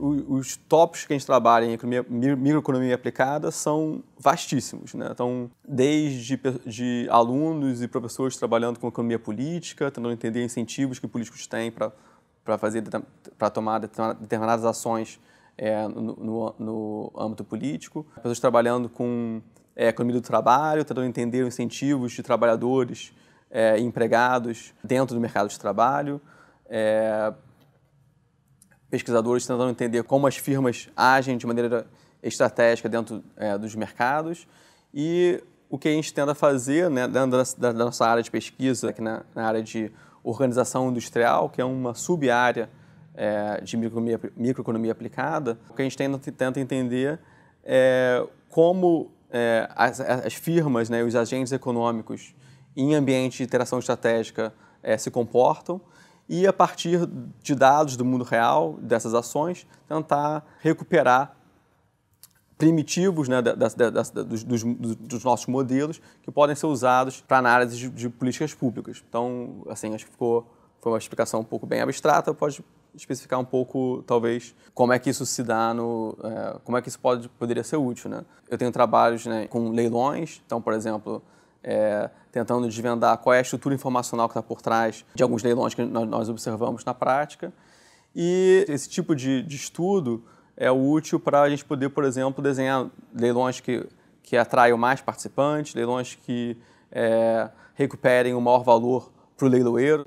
os, tópicos tops que a gente trabalha em economia, microeconomia aplicada são vastíssimos. Né? Então, desde de alunos e professores trabalhando com economia política, tentando entender incentivos que políticos têm para fazer para tomar determinadas ações é, no, no, no, âmbito político, pessoas trabalhando com é, economia do trabalho, tentando entender os incentivos de trabalhadores é, empregados dentro do mercado de trabalho. É, pesquisadores tentando entender como as firmas agem de maneira estratégica dentro é, dos mercados e o que a gente tenta fazer né, dentro da, da, nossa área de pesquisa, aqui na, na, área de organização industrial, que é uma sub-área é, de microeconomia, microeconomia, aplicada, o que a gente tenta, tenta entender é como é, as, as, firmas, né, os agentes econômicos, em ambiente de interação estratégica, é, se comportam e, a partir de dados do mundo real, dessas ações, tentar recuperar primitivos né, da, da, da, dos, dos, dos, nossos modelos que podem ser usados para análise de, de, políticas públicas. Então, assim, acho que ficou, foi uma explicação um pouco bem abstrata, pode especificar um pouco, talvez, como é que isso se dá no... É, como é que isso pode, poderia ser útil, né? Eu tenho trabalhos né, com leilões, então, por exemplo, é, tentando desvendar qual é a estrutura informacional que está por trás de alguns leilões que nós, observamos na prática. E esse tipo de, de estudo é útil para a gente poder, por exemplo, desenhar leilões que, que atraiam mais participantes, leilões que é, recuperem o maior valor para o leiloeiro.